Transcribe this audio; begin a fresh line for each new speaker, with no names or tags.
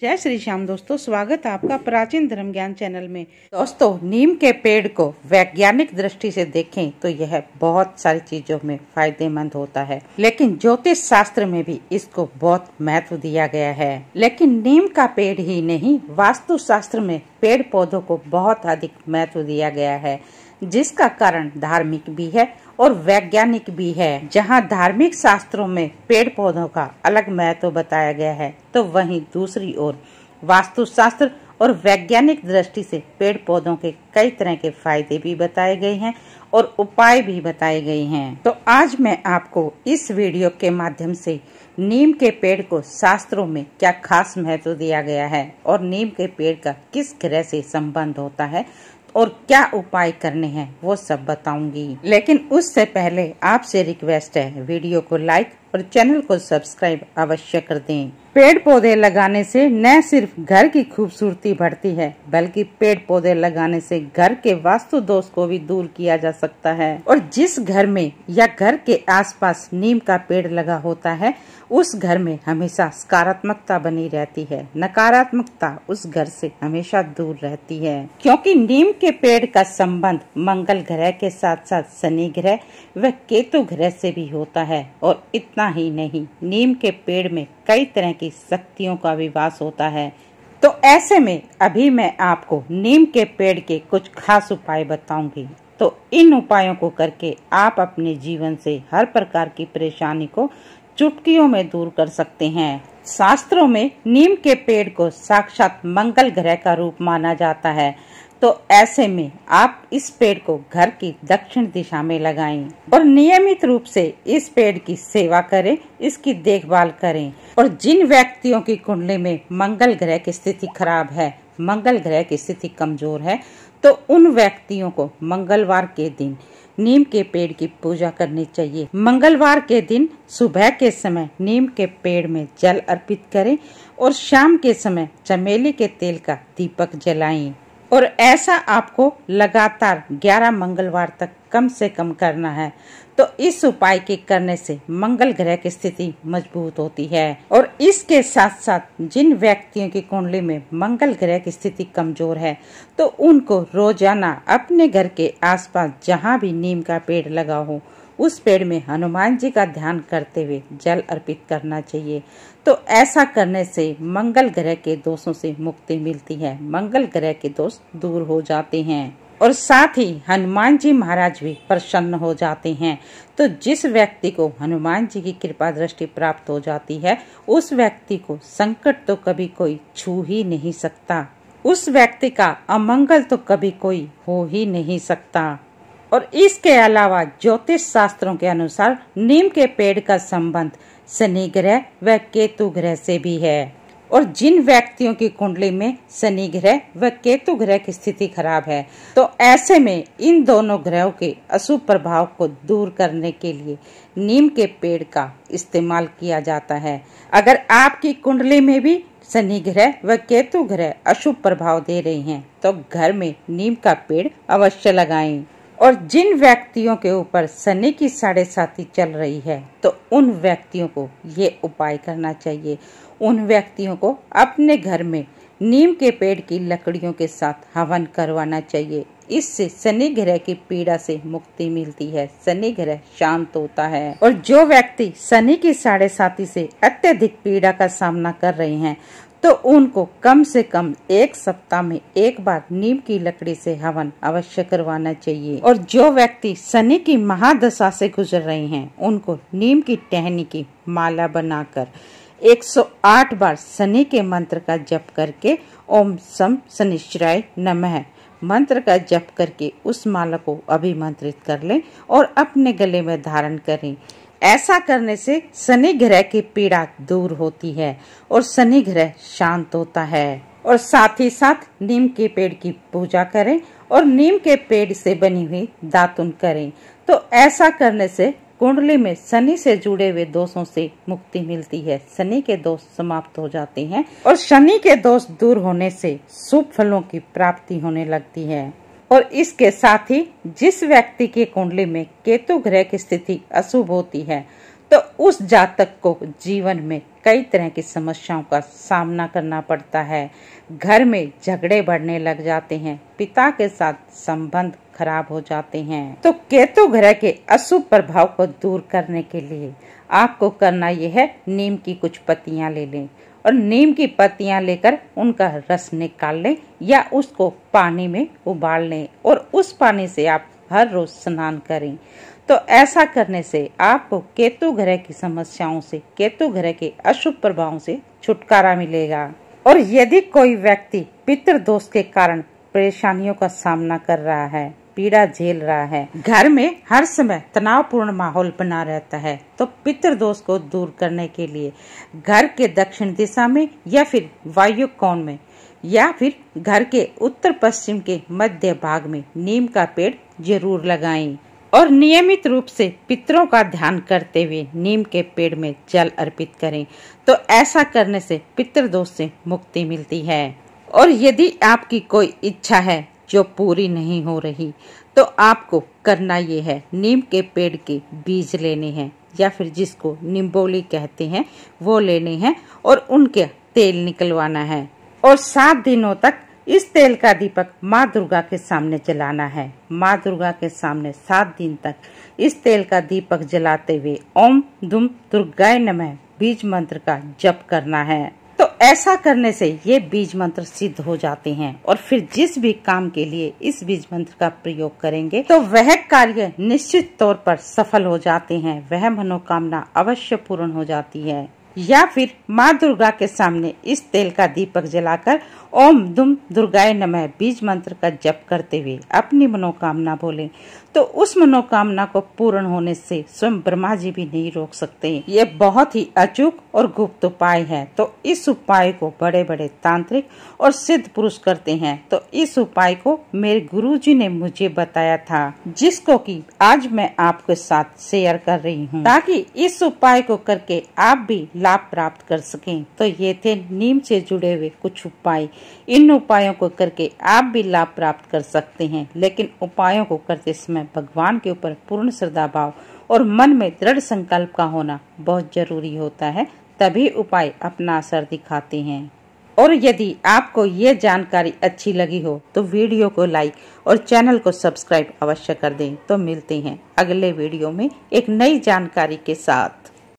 जय श्री श्याम दोस्तों स्वागत है आपका प्राचीन धर्म ज्ञान चैनल में दोस्तों नीम के पेड़ को वैज्ञानिक दृष्टि से देखें तो यह बहुत सारी चीजों में फायदेमंद होता है लेकिन ज्योतिष शास्त्र में भी इसको बहुत महत्व दिया गया है लेकिन नीम का पेड़ ही नहीं वास्तु शास्त्र में पेड़ पौधों को बहुत अधिक महत्व दिया गया है जिसका कारण धार्मिक भी है और वैज्ञानिक भी है जहाँ धार्मिक शास्त्रों में पेड़ पौधों का अलग महत्व बताया गया है तो वहीं दूसरी ओर वास्तुशास्त्र और वैज्ञानिक दृष्टि से पेड़ पौधों के कई तरह के फायदे भी बताए गए हैं और उपाय भी बताए गए हैं तो आज मैं आपको इस वीडियो के माध्यम से नीम के पेड़ को शास्त्रों में क्या खास महत्व दिया गया है और नीम के पेड़ का किस ग्रह से संबंध होता है और क्या उपाय करने हैं वो सब बताऊंगी लेकिन उससे पहले आपसे रिक्वेस्ट है वीडियो को लाइक और चैनल को सब्सक्राइब अवश्य कर दें। पेड़ पौधे लगाने से न सिर्फ घर की खूबसूरती बढ़ती है बल्कि पेड़ पौधे लगाने से घर के वास्तु दोष को भी दूर किया जा सकता है और जिस घर में या घर के आसपास नीम का पेड़ लगा होता है उस घर में हमेशा सकारात्मकता बनी रहती है नकारात्मकता उस घर से हमेशा दूर रहती है क्योंकि नीम के पेड़ का संबंध मंगल ग्रह के साथ साथ शनि ग्रह व केतु ग्रह से भी होता है और इतना इतना ही नहीं नीम के पेड़ में कई तरह की शक्तियों का विवास होता है तो ऐसे में अभी मैं आपको नीम के पेड़ के कुछ खास उपाय बताऊंगी तो इन उपायों को करके आप अपने जीवन से हर प्रकार की परेशानी को चुटकियों में दूर कर सकते हैं शास्त्रों में नीम के पेड़ को साक्षात मंगल ग्रह का रूप माना जाता है तो ऐसे में आप इस पेड़ को घर की दक्षिण दिशा में लगाएं और नियमित रूप से इस पेड़ की सेवा करें इसकी देखभाल करें और जिन व्यक्तियों की कुंडली में मंगल ग्रह की स्थिति खराब है मंगल ग्रह की स्थिति कमजोर है तो उन व्यक्तियों को मंगलवार के दिन नीम के पेड़ की पूजा करनी चाहिए मंगलवार के दिन सुबह के समय नीम के पेड़ में जल अर्पित करें और शाम के समय चमेली के तेल का दीपक जलाएं। और ऐसा आपको लगातार 11 मंगलवार तक कम से कम करना है तो इस उपाय के करने से मंगल ग्रह की स्थिति मजबूत होती है और इसके साथ साथ जिन व्यक्तियों की कुंडली में मंगल ग्रह की स्थिति कमजोर है तो उनको रोजाना अपने घर के आसपास जहां भी नीम का पेड़ लगा हो उस पेड़ में हनुमान जी का ध्यान करते हुए जल अर्पित करना चाहिए तो ऐसा करने से मंगल ग्रह के दोषों से मुक्ति मिलती है मंगल ग्रह के दोष दूर हो जाते हैं और साथ ही हनुमान जी महाराज भी प्रसन्न हो जाते हैं तो जिस व्यक्ति को हनुमान जी की कृपा दृष्टि प्राप्त हो जाती है उस व्यक्ति को संकट तो कभी कोई छू ही नहीं सकता उस व्यक्ति का अमंगल तो कभी कोई हो ही नहीं सकता और इसके अलावा ज्योतिष शास्त्रों के अनुसार नीम के पेड़ का संबंध शनि ग्रह व केतु ग्रह से भी है और जिन व्यक्तियों की कुंडली में शनि ग्रह व केतु ग्रह की स्थिति खराब है तो ऐसे में इन दोनों ग्रहों के अशुभ प्रभाव को दूर करने के लिए नीम के पेड़ का इस्तेमाल किया जाता है अगर आपकी कुंडली में भी शनि ग्रह व केतु ग्रह अशुभ प्रभाव दे रहे हैं तो घर में नीम का पेड़ अवश्य लगाएं। और जिन व्यक्तियों के ऊपर शनि की साढ़े साथी चल रही है तो उन व्यक्तियों को ये उपाय करना चाहिए उन व्यक्तियों को अपने घर में नीम के पेड़ की लकड़ियों के साथ हवन करवाना चाहिए इससे शनि ग्रह की पीड़ा से मुक्ति मिलती है शनि ग्रह शांत होता है और जो व्यक्ति शनि की साढ़े साथी से अत्यधिक पीड़ा का सामना कर रहे हैं तो उनको कम से कम एक सप्ताह में एक बार नीम की लकड़ी से हवन अवश्य करवाना चाहिए और जो व्यक्ति शनि की महादशा से गुजर रहे हैं उनको नीम की टहनी की माला बनाकर 108 बार शनि के मंत्र का जप करके ओम सम शनिश्चराय नमः मंत्र का जप करके उस माला को अभिमंत्रित कर लें और अपने गले में धारण करें ऐसा करने से शनि ग्रह की पीड़ा दूर होती है और शनि ग्रह शांत होता है और साथ ही साथ नीम के पेड़ की पूजा करें और नीम के पेड़ से बनी हुई दातुन करें तो ऐसा करने से कुंडली में शनि से जुड़े हुए दोषों से मुक्ति मिलती है शनि के दोष समाप्त हो जाते हैं और शनि के दोष दूर होने से शुभ फलों की प्राप्ति होने लगती है और इसके साथ ही जिस व्यक्ति की कुंडली में केतु ग्रह की स्थिति अशुभ होती है तो उस जातक को जीवन में कई तरह की समस्याओं का सामना करना पड़ता है घर में झगड़े बढ़ने लग जाते हैं पिता के साथ संबंध खराब हो जाते हैं तो केतु ग्रह के अशुभ प्रभाव को दूर करने के लिए आपको करना यह है नीम की कुछ पत्तियां ले लें और नीम की पत्तियां लेकर उनका रस निकाल लें या उसको पानी में उबाल लें और उस पानी से आप हर रोज स्नान करें तो ऐसा करने से आपको केतु ग्रह की समस्याओं से केतु ग्रह के अशुभ प्रभावों से छुटकारा मिलेगा और यदि कोई व्यक्ति पितृ दोष के कारण परेशानियों का सामना कर रहा है पीड़ा झेल रहा है घर में हर समय तनावपूर्ण माहौल बना रहता है तो पितृ दोष को दूर करने के लिए घर के दक्षिण दिशा में या फिर वायु कोण में या फिर घर के उत्तर पश्चिम के मध्य भाग में नीम का पेड़ जरूर लगाएं और नियमित रूप से पितरों का ध्यान करते हुए नीम के पेड़ में जल अर्पित करें तो ऐसा करने से पितृ दोष से मुक्ति मिलती है और यदि आपकी कोई इच्छा है जो पूरी नहीं हो रही तो आपको करना ये है नीम के पेड़ के बीज लेने हैं या फिर जिसको निम्बोली कहते हैं वो लेने हैं और उनके तेल निकलवाना है और सात दिनों तक इस तेल का दीपक माँ दुर्गा के सामने जलाना है माँ दुर्गा के सामने सात दिन तक इस तेल का दीपक जलाते हुए ओम दुम दुर्गा नमः बीज मंत्र का जप करना है ऐसा करने से ये बीज मंत्र सिद्ध हो जाते हैं और फिर जिस भी काम के लिए इस बीज मंत्र का प्रयोग करेंगे तो वह कार्य निश्चित तौर पर सफल हो जाते हैं वह मनोकामना अवश्य पूर्ण हो जाती है या फिर माँ दुर्गा के सामने इस तेल का दीपक जलाकर ओम दुम दुर्गाय नमः बीज मंत्र का जप करते हुए अपनी मनोकामना बोले तो उस मनोकामना को पूर्ण होने से स्वयं ब्रह्मा जी भी नहीं रोक सकते ये बहुत ही अचूक और गुप्त उपाय है तो इस उपाय को बड़े बड़े तांत्रिक और सिद्ध पुरुष करते हैं तो इस उपाय को मेरे गुरु जी ने मुझे बताया था जिसको की आज मैं आपके साथ शेयर कर रही हूँ ताकि इस उपाय को करके आप भी लाभ प्राप्त कर सके तो ये थे नीम से जुड़े हुए कुछ उपाय इन उपायों को करके आप भी लाभ प्राप्त कर सकते हैं लेकिन उपायों को करते समय भगवान के ऊपर पूर्ण श्रद्धा भाव और मन में दृढ़ संकल्प का होना बहुत जरूरी होता है तभी उपाय अपना असर दिखाते हैं और यदि आपको ये जानकारी अच्छी लगी हो तो वीडियो को लाइक और चैनल को सब्सक्राइब अवश्य कर दें तो मिलते हैं अगले वीडियो में एक नई जानकारी के साथ